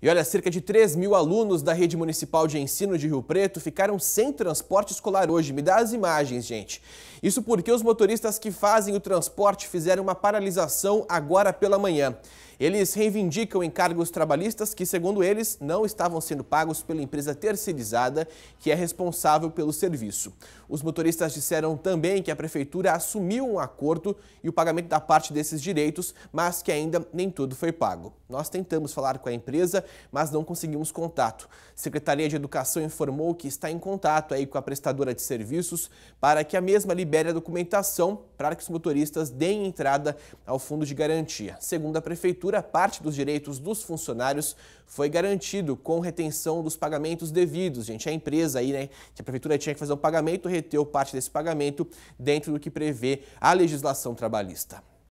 E olha, cerca de 3 mil alunos da rede municipal de ensino de Rio Preto ficaram sem transporte escolar hoje. Me dá as imagens, gente. Isso porque os motoristas que fazem o transporte fizeram uma paralisação agora pela manhã. Eles reivindicam encargos trabalhistas que, segundo eles, não estavam sendo pagos pela empresa terceirizada que é responsável pelo serviço. Os motoristas disseram também que a prefeitura assumiu um acordo e o pagamento da parte desses direitos, mas que ainda nem tudo foi pago. Nós tentamos falar com a empresa, mas não conseguimos contato. A Secretaria de Educação informou que está em contato aí com a prestadora de serviços para que a mesma libere a documentação para que os motoristas deem entrada ao fundo de garantia. Segundo a Prefeitura, parte dos direitos dos funcionários foi garantido com retenção dos pagamentos devidos. Gente, é a empresa aí, né, que a Prefeitura tinha que fazer um pagamento, reteu parte desse pagamento dentro do que prevê a legislação trabalhista.